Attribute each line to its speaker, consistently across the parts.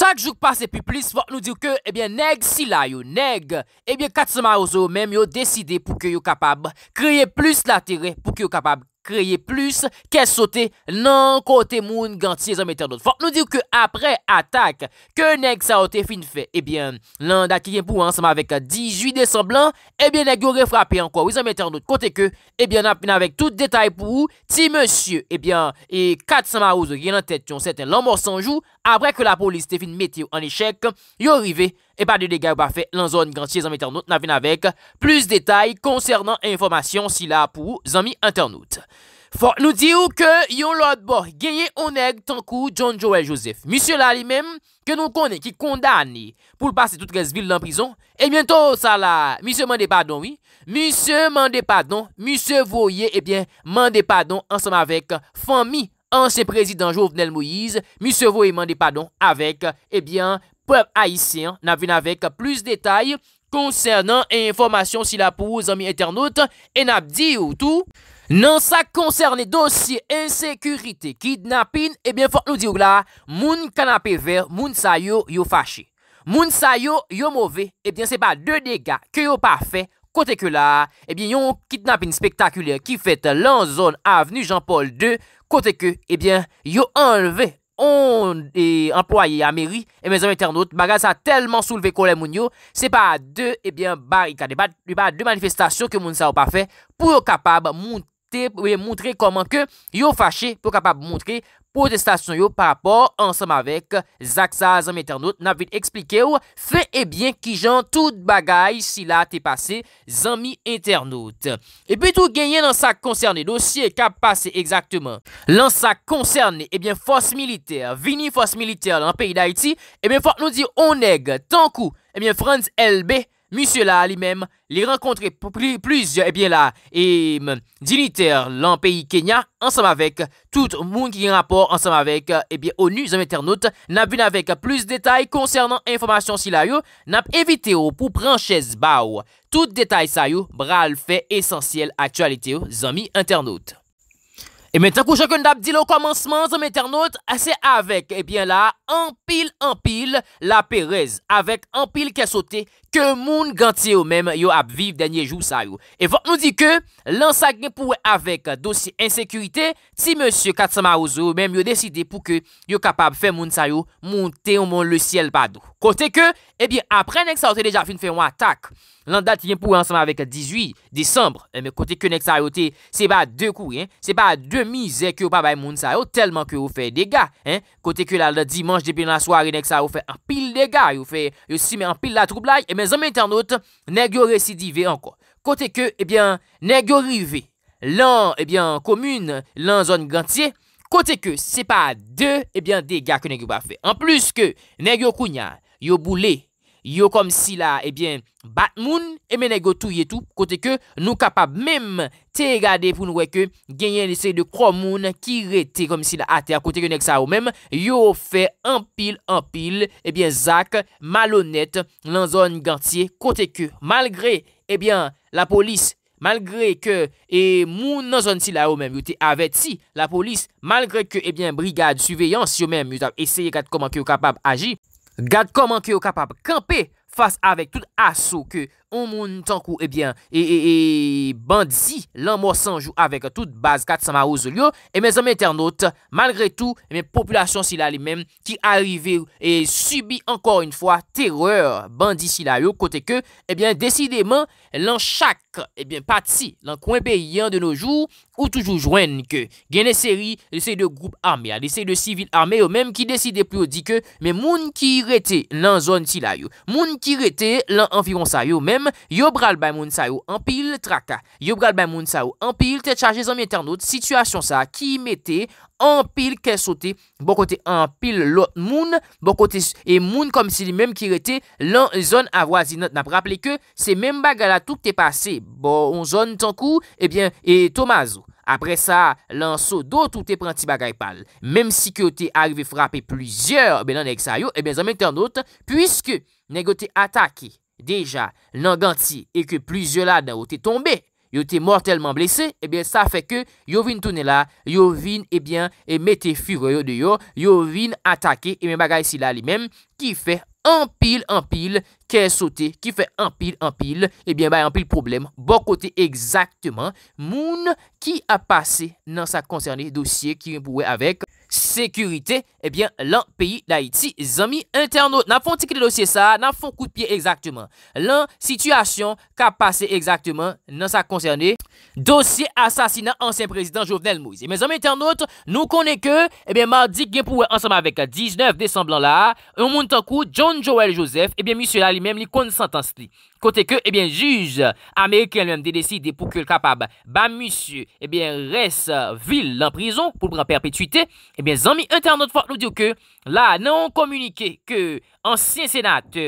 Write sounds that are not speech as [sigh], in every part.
Speaker 1: chak jouk pase pi plis, vok nou diw ke, ebyen eh neg sila yo, neg, ebyen katsoma yo zo, menm yo deside pou ke yo kapab, kreye plus la tere pou ke yo kapab, kreye plus ke sote nan kote moun ganti e zanmete anot. Fak nou diru ke apre atak, ke neg saote fin fe, ebyen, lan da ki gen pou an, sama vek 18 Desemblan, ebyen neg yo refrape an, kwa we zanmete anot kote ke, ebyen nan vek tout detay pou ou, ti monsye, ebyen, e kat sama ouzo gen an tet yon seten lan morsan jou, apre ke la polisite fin meti yo an eshek, yo rive, E pa de degay w pa fe lan zon gansye zanmi internaut nan fin avek plus detay konsernan informasyon sila pou zanmi internaut. Fok nou di ou ke yon lot bo ganyen ou neg tankou John Joel Joseph. Misyou la li menm ke nou konen ki kondani pou l'pase tout res vil nan prizon. E bientou sa la. Misyou mande padon oui. Misyou mande padon. Misyou voye e eh bien mande padon ansanm avek Fami ansen prezidant Jovenel Moise. Misyou voye mande padon avek e eh bien... Pouèp ha isi, nan ven avèk plus detay konsernan e informasyon si la pou ou zami eternote, e nan ap di ou tou, nan sa konsernè dosye ensekurite kidnapin, ebyen eh fòk nou di ou la, moun kanapè ver, moun sa yo yo fache. Moun sa yo yo move, ebyen eh se pa de dega ke yo pa fè, kote ke la, ebyen eh yon kidnapin spektakuler ki fèt lan zon aveni Jean-Paul II, kote ke, ebyen yo anleve. on e employe a meri, e mezon eternot, bagaj sa telman souleve kolè moun yo, se pa de, ebyen eh barikade, pa de manifestasyon ke moun sa ou pa fe, pou yo kapab moun te, pou yo moun tre koman ke, yo fache pou yo kapab moun tre, Potestasyon yo par apor ansam avek Zaksa zanmi eternote Navit eksplike yo Fe ebyen ki jan tout bagay Si la te pase zanmi eternote Ebyen tou genyen lansak koncerne Dosye kap pase ekzakteman Lansak koncerne ebyen eh fos militer Vini fos militer lan peyi da iti Ebyen eh fok nou di oneg Tankou ebyen eh frans elbe Monsie la li men, li renkontre plis, e eh bien la, e diniter lan peyi Kenya, ansam avek, tout moun ki gen rapor ansam avek, e eh bien ONU, zanm internaut, nap vi navek plus detay konsernan informasyon si la yo, nap evite yo pou pranches ba ou. Tout detay sa yo, bral fe esensyel aktualite yo, zanmi internaut. E men tan kou chakoun dap di lo komansman, zanm internaut, se avek, e eh bien la, anpil anpil, la perez, avek anpil kesote, ke moun gantye ou men yo ap viv denye jou sa yo. E vot nou di ke, lansak ne pouwe avek dosye insekurite, si monsye Katsama Ozo ou men yo deside pou ke yo kapab fe moun sa yo, moun te ou moun le siel padou. Kote ke, ebyen apren nek sa yo te deja fin fe mwa tak, lan dati ne pouwe ansama avek 18 disambre, eme kote ke nek sa yo te, se ba de kou, se ba de mize ke yo pa bay moun sa yo, telman ke yo fe dega, kote ke la dimanj depi nan la swari, nek sa yo fe anpil dega, yo se me anpil la troublaj, eme, men zanmen tan not, ne gyo residive anko. Kote ke, e eh bian, ne gyo rive, lan, e eh bian, komune, lan zon gantye, kote ke, se pa de, e eh bian, dega ke ne gyo pa fe. An plus ke, ne gyo kounya, yo boule, Yo kom si la, ebyen, bat moun, e mene go tou ye tou, kote ke nou kapab mem te gade pou nou weke genyen lese de krom moun ki rete kom si la ate, kote ke nek sa ou mem, yo fe empil, empil, ebyen, zak malonet lan zon gantye, kote ke malgre, ebyen, la polis, malgre ke, e moun nan zon si la ou mem, yo te avet si, la polis, malgre ke, ebyen, brigade suveyans, yo mem, yo tap eseye kat koman ki yo kapab aji, Gade koman ki yo kapap kampe fase avek tout aso ki... ou moun tankou ebyen eh e, e, e bandisi lan mwosanjou avek tout baz kat samarouzou liyo e men zan men ternote, malgre tou e eh men populasyon sila li men ki arive ou eh, e subi ankor un fwa teror bandi sila yo kote ke ebyen desideman lan chak ebyen patsi lan kwenpe yon de noujou ou toujou jwen ke geneseri lesey de groub arme, lesey de sivil arme yo men ki deside plou di ke men moun ki rete lan zon sila yo moun ki rete lan anviron sa yo men Yo bral bay moun sa yo, anpil, traka Yo bral bay moun sa yo, anpil, te chaje zanmye ternot Sityasyon sa, ki mette, anpil, kesote Bon kote, anpil, lot moun Bon kote, e moun kom si li menm ki rete Lan zon avwazi, nan praple ke Se menm bagala tout te pase Bon, on zon tankou, ebyen, e tomazo Apre sa, lan so do tout te pranti bagay pal Mem si kyo te arve frape pluzyor Be nan ek sa yo, ebyen, zanmye ternot Puiske, negote atake Deja, nan ganti e ke pluzyon la nan yo te tombe, yo te mortalman blese, ebyen sa fe ke yo vin tounen la, yo vin ebyen e mette furo yo de yo, yo vin atake, ebyen bagay si la li menm, ki fe empil, empil, ke sote, ki fe empil, empil, ebyen bay empil problem, bokote ekzaktman moun ki a pase nan sa koncerni dosye ki yon pouwe avek. Sekurite, ebyen, eh lan peyi Da iti, zami internaut Nan fon tikli dosye sa, nan fon koupye Eksaktman, lan situasyon Ka pase eksaktman, nan sa koncerne Dosye asasina Ansyen prezident Jovenel Mouize, men zami internaut Nou kone ke, ebyen, mardik Gen pouwe ansama vek, 19 Desemblan la Un moun tankou, John Joel Joseph Ebyen, misyo la li men, li konsantans li Kote ke, ebyen, eh juj, Ameriken lwen dedeside pou ke l kapab, ba, musye, ebyen, eh res vil l en prizon pou bran perpetuite, ebyen, eh zanmi internet fwa l ou diyo ke, la, nan on komunike ke ansyen senat e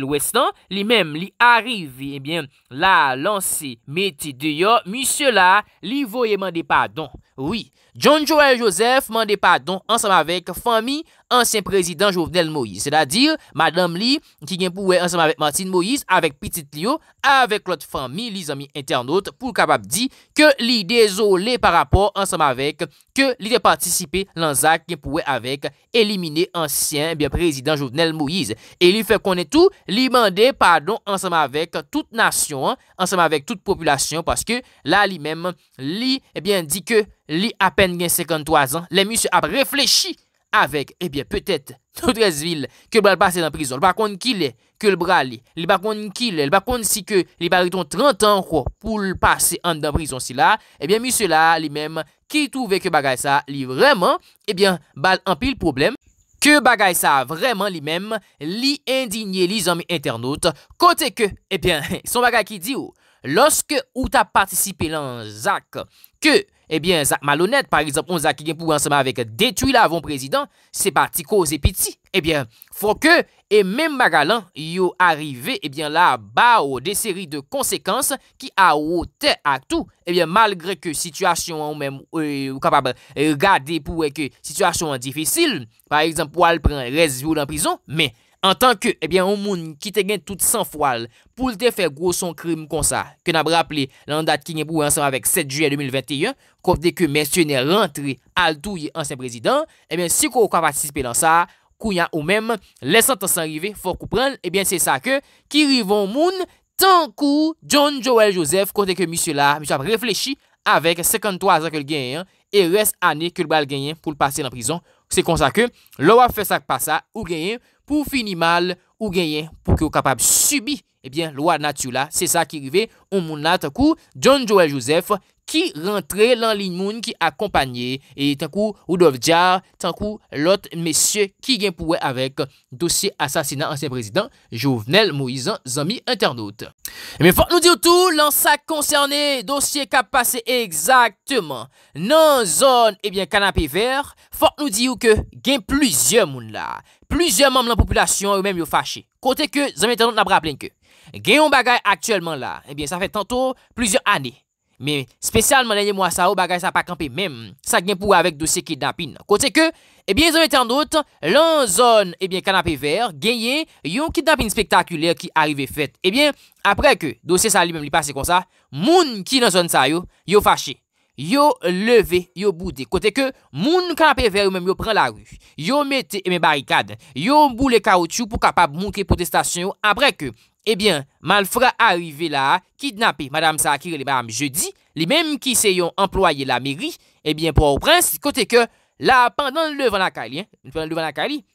Speaker 1: l ouestan, li menm li arrive, ebyen, la, lansi meti deyo, musye la, li voye mande padon, oui. John Joël Joseph mande pardon ansame avek fami ansyen prezident Jovenel Moïse. Se da dir, madame li ki gen pouwe ansame avek Martine Moïse avek Petite Lio, avek lot fami li zami internaute pou kapap di ke li dezolé par rapport ansame avek ke li de participe lan Zak gen pouwe avek elimine ansyen prezident Jovenel Moïse. E li fe konen tou, li mande pardon ansame avek tout nation, ansame avek tout population paske la li menm li eh di ke li ape 53 ans, eh le monsi ap reflechi avek, ebyen, petet 13 vil, ke bral pase dan prison li bakon ki li, ke bral li, li bakon ki li, li bakon si ke li bagay ton 30 ans, pou l'pase dan prison si la, ebyen, eh monsi la, li mem ki touve ke bagay sa, li vreman ebyen, eh bal ampil problem ke bagay sa vreman li mem li indigne li zanmi internaut, kote ke, ebyen [laughs] son bagay ki di ou, oh, loske ou ta partisipe lan, Zak ke Ebyen, eh malonet, par exemple, on zaki gen pou ansama vek detui la von prezident, se pa ti koze piti, ebyen, eh fwo ke, e men magalan, yo arive, ebyen, la ba ou euh, de seri de konsekans ki a ou te ak tou, ebyen, eh, malgre ke situasyon ou men, ou kapab, gade pou eke situasyon an difisil, par exemple, wale pren rezvi ou nan prizon, men, En tan ke, ebyen, ou moun ki te gen tout san fwal pou lte fè gwo son krim kon sa, ke nab rapple lan dat ki nye pou ansan avèk 7 juyè 2021, kon de ke mèsyonè rentre al touye ansen prezident, ebyen, si kou kon patispe lan sa, kou nyan ou mèm lèsan tan san rive, fò kou pran, ebyen, se sa ke, ki rivon moun, tan kou John Joel Joseph, kon de ke misyo la, misyo la reflechi avèk 53 an ke l genyen, e res anè ke l bal genyen pou l pase nan prizon, se kon sa ke, l wap fè sak pa sa, ou genyen, pou fini mal ou genyen pou ki ou kapab subi ebyen eh lwa nat sou la. Se sa ki rive ou moun nat kou John Joel Joseph Ki rentre lan lin moun ki akompanye E tankou Oudovja Tankou lot mesye Ki gen pouwe avek Dosye asasina ansen prezident Jouvenel Moisan Zami Internaut E men fok nou di ou tou Lan sa konserne dosye ka pase Eksakteman nan zon Ebyen kanapé ver Fok nou di ou ke gen plizye moun la Plizye moun lan populasyon Ou men yo fache Kote ke Zami Internaut nabra plen ke Gen yon bagay aktuelman la Ebyen sa fe tantou plizye ane Men, spesyal men enye mwa sa yo bagay sa pa kampe men, sa gen pou avek dosye kitdapin. Kote eh ke, ebyen zon eten eh an dot, lan zon ebyen kanap ver, genye yon kitdapin spektakuler ki arrive fet. Ebyen, eh apre ke, dosye sa li men li pase kon sa, moun ki nan zon sa yo, yo fache. Yo leve, yo bude, kote ke moun kape ver mèm yo pren la ru, yo mette e mè barikade, yo mbou le kaoutchou pou kapab moun ke potestasyon yo, apre ke, ebyen, eh manl fra arrive la, kidnapè, madame Sakir, ebyen, je di, li mèm ki se yon employe la meri, ebyen, eh pror prins, kote ke, la, pandan le vanakali,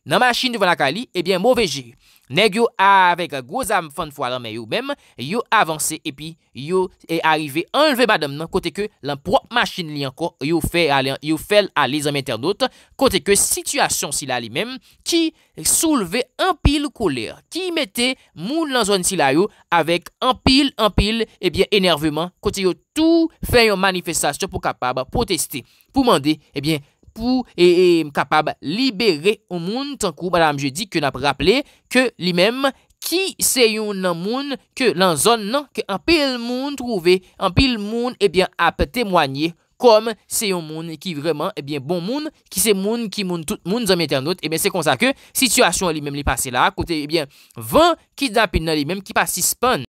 Speaker 1: nan machin le vanakali, ebyen, eh mou veje. Neg yo avèk a gwozam fan fwa lan men yo mèm, yo avansè epi yo e arive enleve badam nan kote ke lan pro machin li ankon yo fèl alè, yo fèl alè zèm internot, kote ke situasyon si la li mèm ki souleve anpil kolèr, ki metè moun lan zon si la yo avèk anpil, anpil, ebyen enerveman, kote yo tou fè yon manifestasyon pou kapab, pou testè, pou mandè, ebyen, pou e, e kapab libere ou moun tan kou, banam, je di ke nan praple ke li mem ki se yon nan moun ke lan zon nan, ke an pil moun trove, an pil moun, ebyen, ap temwanyi, kom se yon moun ki vreman, ebyen, bon moun, ki se moun ki moun tout moun zon meten not, ebyen, se konsa ke, situasyon li mem li pase la, kote, ebyen, van ki da pin nan li mem ki pasi span,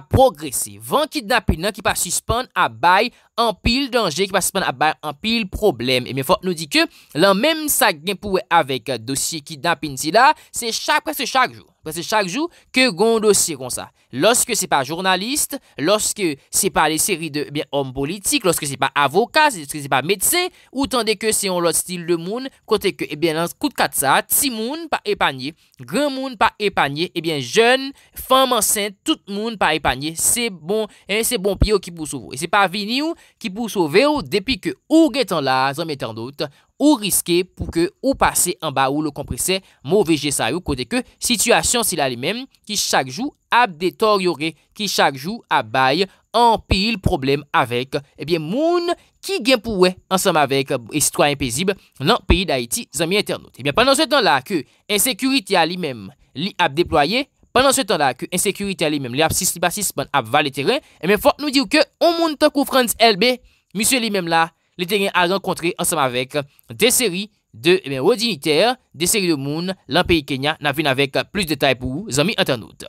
Speaker 1: progresive an ki dapine an ki pa suspande a bay an pil dange, ki pa suspande a bay an pil probleme. E mwen fote nou di ke lan menm sa genpouwe avek euh, dosye ki dapine si la, se chak preske chak jou. Kwa se chak jou, ke goun dosye kon sa. Lorske se pa jounaliste, lorske se pa le seri de, ebyen, om politik, lorske se pa avokat, lorske se pa metse, ou tende ke se yon lot stil de moun, kote ke, ebyen, lans kout kat sa, ti moun pa epanye, goun moun pa epanye, ebyen, joun, fam ansen, tout moun pa epanye, se bon, ebyen, se bon piyo ki pou souve. E se pa vini ou, ki pou souve ou, depi ke ou getan la, zan metan dot, ou, Ou riske pou ke ou pase an ba ou lo komprese mou veje sa yo kote ke situasyon sila li men ki chakjou ap detor yore, ki chakjou ap baye an peyi l problem avek. Ebyen moun ki genpouwe ansam avek esitwa impezib nan peyi da iti zanmi internot. Ebyen panan se tan la ke ensekurite a li men li ap deploye, panan se tan la ke ensekurite a li men li ap sistipasis bon ap valeteren, ebyen fok nou diw ke ou moun takou frans elbe, misye li men la, li te gen a renkontre ansam avek de seri de eh rodiniter, de seri de moun, lan peyi Kenya nan fin avek plus detay pou zami anternout.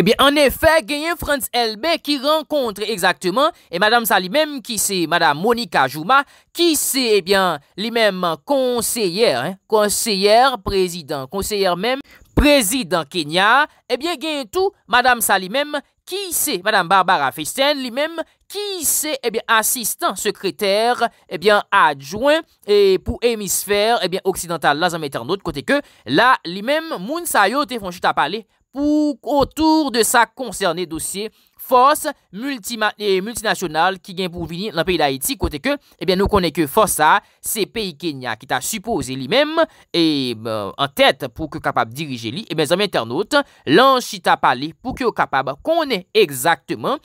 Speaker 1: Ebyen, eh en efè, genyen Frans Elbe ki renkontre eksakteman, e madame sa li menm ki se madame Monika Jouma, ki se ebyen eh li menm konseyer, konseyer, prezident, konseyer menm, prezident Kenya, ebyen genyen tou madame sa li menm ki se madame Barbara Fisten li menm, Ki se eh asistan sekreter eh adjouen eh, pou hemisfer oksidental la zame internaute kote ke la li mem moun sayo te fon chita pale pou koutour de sa koncerne dosye fos multinasyonal ki gen pou vini lan peyi la Haiti kote ke nou konen ke fosa se peyi Kenya ki ta suppose li mem euh, en tet pou ke kapab dirije li la zame internaute lan chita pale pou ke yo kapab konen ekzaktman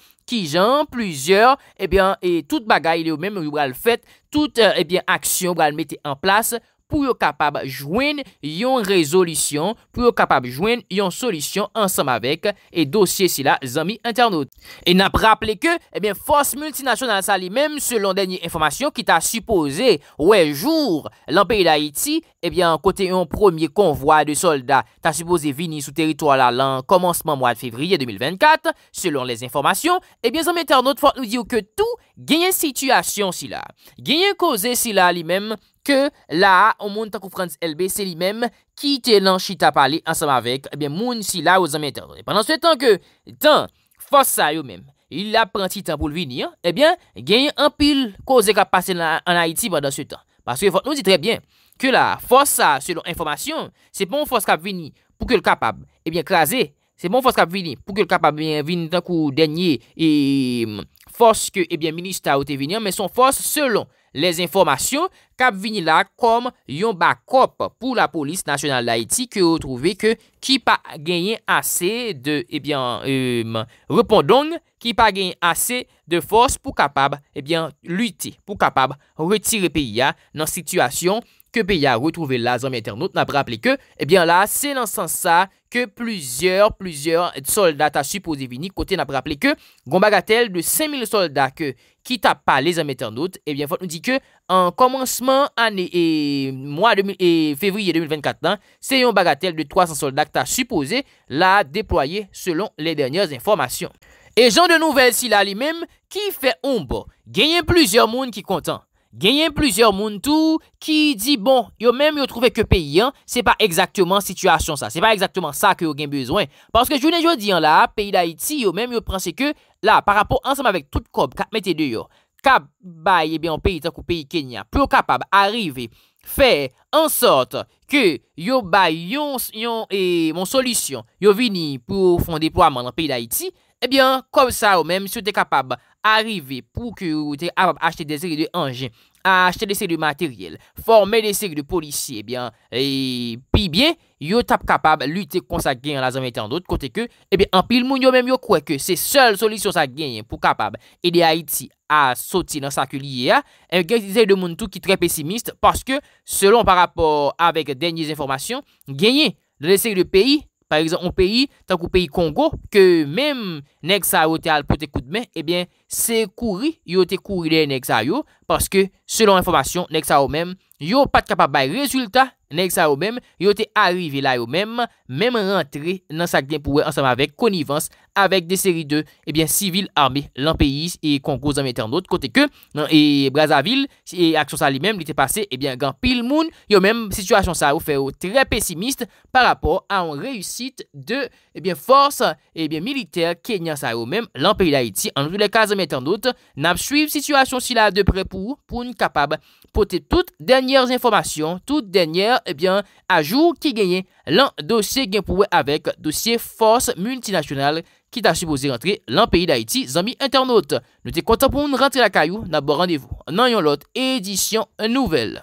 Speaker 1: plusieurs, et eh bien, et toute bagaille, au même, il le toute, eh bien, action, vous va le en place pou yo kapab jwen yon rezolisyon, pou yo kapab jwen yon solisyon ansam avek, e dosye sila, zami internaut. E na praple ke, ebyen, fos multinasyonal sa li mem, selon denye informasyon ki ta supose, wej jour, lan peri da Haiti, ebyen, kote yon promye konvoi de soldat, ta supose vini sou teritoyla lan komonsman mwa fevriye 2024, selon les informasyon, ebyen, zami internaut, fos nou diyo ke tou, genye situasyon sila. Genye koze sila li mem, Ke la, ou moun tankou Frans LB, se li menm, ki te lan chita pale ansam avek, ebyen moun si la ou zanmen tan. Pendan se tan ke tan, fos sa yo menm, il la pranti tan pou l vini, ebyen, genye an pil ko ze kap pase nan Haiti pendant se tan. Paske fos nou di trebyen, ke la fos sa, selon informasyon, se pon fos kap vini pou ke l kapab, ebyen, eh krasi, se pon fos kap vini pou ke l kapab eh vini tankou denye, eh, ebyen, fos ke, ebyen, minister ou te vini, anmen son fos selon. Les informasyon, kap vini la kom yon bakop pou la polis nasyonal la eti ke ou trove ke ki pa genyen ase de eh euh, fos pou kapab eh luti, pou kapab retire piya nan situasyon. ke pe ya retrouve la zanme internaute, nan ap rappele ke, ebyen la, se nan san sa, ke pluzyeur pluzyeur soldat a supose vini, kote nan ap rappele ke, goun bagatel de 5.000 soldat ke, ki ta pa le zanme internaute, ebyen fote nou di ke, an komansman ane, e mwa fevriye 2024 nan, se yon bagatel de 300 soldat a supose, la depoye selon le denyez informasyon. E jan de nouvel si la li mem, ki fe ombon, genyen pluzyeur moun ki kontan. Genyen plusieurs moun tou ki di bon, yo menm yo trouve ke peyi an, se pa exaktman situasyon sa, se pa exaktman sa ke yo gen bezwen. Panske jounen joun di an la, peyi d'Haiti yo menm yo pranse ke, la, par rapport ansem avek tout kob, katmete de yo, kab baye beyon peyi tak ou peyi Kenya, pou yo kapab arive, fe en sort ke yo baye yon, yon, e, mon solisyon, yo vini pou fonde po aman nan peyi d'Haiti, ebyen, eh kob sa yo menm, sou te kapab arive, Arrive pou ke ou te apap achete de seri de anjin, achete de seri eh de materiel, forme de seri de polisi, e bien, pi bien, yo tap kapab lute kon sa genyen la zanmete an dot kote ke, e bien, an pil moun yo menm yo kwe ke se sol solisyon sa genyen pou kapab ede Haiti a soti nan sa ke liye ya, en genye de seri de moun tou ki tre pesimiste, paske selon par rapport avek denye informasyon, genye de seri de peyi, Par exemple, en pays, tak ou pays Kongo, ke mèm nek sa yo te alpote kou d'mè, ebyen, se kouri, yo te kouri de nek sa yo, paske, selon informasyon, nek sa yo mèm, yo pat kapabay rezultat, Nèk sa ou mèm, yo te arrive la ou mèm, mèm rentre nan sa genpouwe ansama vek konivans avèk de seri 2, ebyen, Sivil, Armi, Lampéi, e Kongo, zanmèten dote. Kote ke, nan, e Brazaville, e aksyon sa li mèm, li te pase, ebyen, Ganpil, Moun, yo mèm, situasyon sa ou fè ou tre pesimiste par rapport an reyusite de, ebyen, force, ebyen, militer, Kenya sa ou mèm, Lampéi, Laiti, anjou le kazanmèten dote, nan ap suive situasyon si la de pre pou pou n'kapab. Pote tout denyer informasyon, tout denyer, ebyen, eh ajou ki genyen lan dosye genpouwe avek, dosye force multinasyonal ki ta supose rentre lan peyi d'Haïti, zanmi internaute. Nou te kontan pou moun rentre la kayou, nan bo randevou. Nan yon lot, edisyon nouvel.